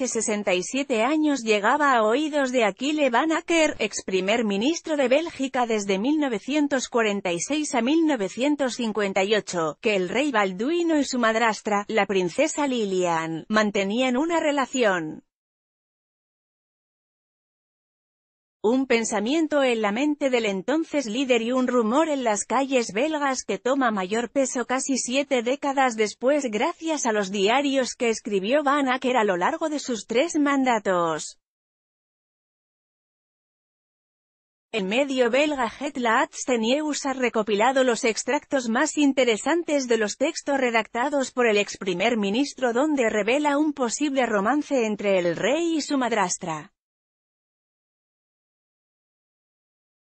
hace 67 años llegaba a oídos de Aquile Van Acker, ex primer ministro de Bélgica desde 1946 a 1958, que el rey Balduino y su madrastra, la princesa Lilian, mantenían una relación. un pensamiento en la mente del entonces líder y un rumor en las calles belgas que toma mayor peso casi siete décadas después gracias a los diarios que escribió Van Acker a lo largo de sus tres mandatos. El medio belga Het Laatste ha recopilado los extractos más interesantes de los textos redactados por el ex primer ministro donde revela un posible romance entre el rey y su madrastra.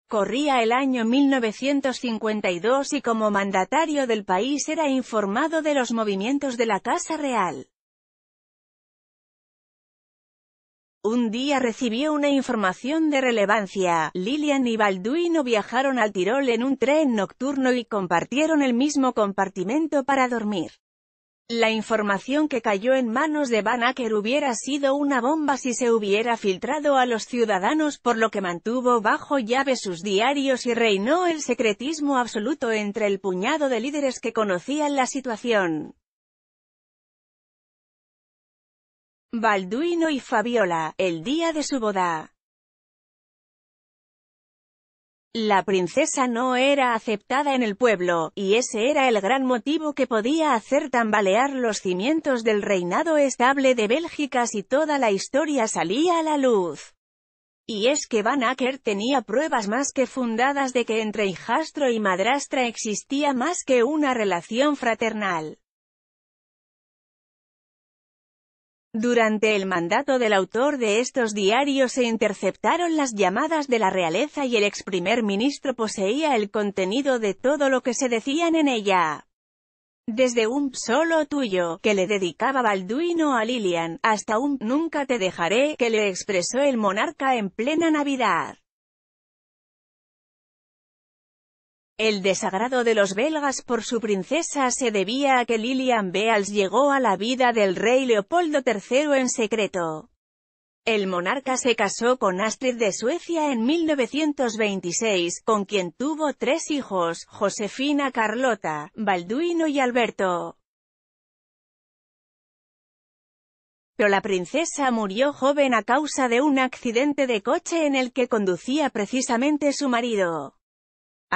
Corría el año 1952 y como mandatario del país era informado de los movimientos de la Casa Real. Un día recibió una información de relevancia. Lilian y Balduino viajaron al Tirol en un tren nocturno y compartieron el mismo compartimento para dormir. La información que cayó en manos de Van hubiera sido una bomba si se hubiera filtrado a los ciudadanos, por lo que mantuvo bajo llave sus diarios y reinó el secretismo absoluto entre el puñado de líderes que conocían la situación. Balduino y Fabiola, el día de su boda. La princesa no era aceptada en el pueblo, y ese era el gran motivo que podía hacer tambalear los cimientos del reinado estable de Bélgica si toda la historia salía a la luz. Y es que Van Acker tenía pruebas más que fundadas de que entre hijastro y madrastra existía más que una relación fraternal. Durante el mandato del autor de estos diarios se interceptaron las llamadas de la realeza y el ex primer ministro poseía el contenido de todo lo que se decían en ella. Desde un solo tuyo, que le dedicaba Balduino a Lilian, hasta un nunca te dejaré, que le expresó el monarca en plena Navidad. El desagrado de los belgas por su princesa se debía a que Lilian Beals llegó a la vida del rey Leopoldo III en secreto. El monarca se casó con Astrid de Suecia en 1926, con quien tuvo tres hijos, Josefina Carlota, Balduino y Alberto. Pero la princesa murió joven a causa de un accidente de coche en el que conducía precisamente su marido.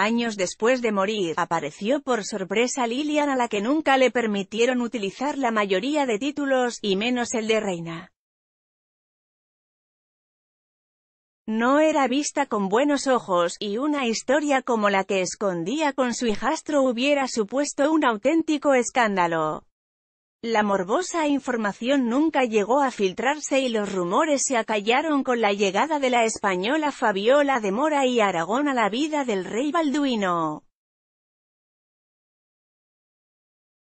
Años después de morir, apareció por sorpresa Lilian a la que nunca le permitieron utilizar la mayoría de títulos, y menos el de reina. No era vista con buenos ojos, y una historia como la que escondía con su hijastro hubiera supuesto un auténtico escándalo. La morbosa información nunca llegó a filtrarse y los rumores se acallaron con la llegada de la española Fabiola de Mora y Aragón a la vida del rey Balduino.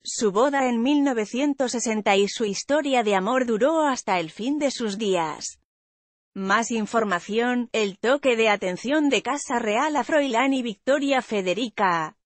Su boda en 1960 y su historia de amor duró hasta el fin de sus días. Más información, el toque de atención de Casa Real a Froilán y Victoria Federica.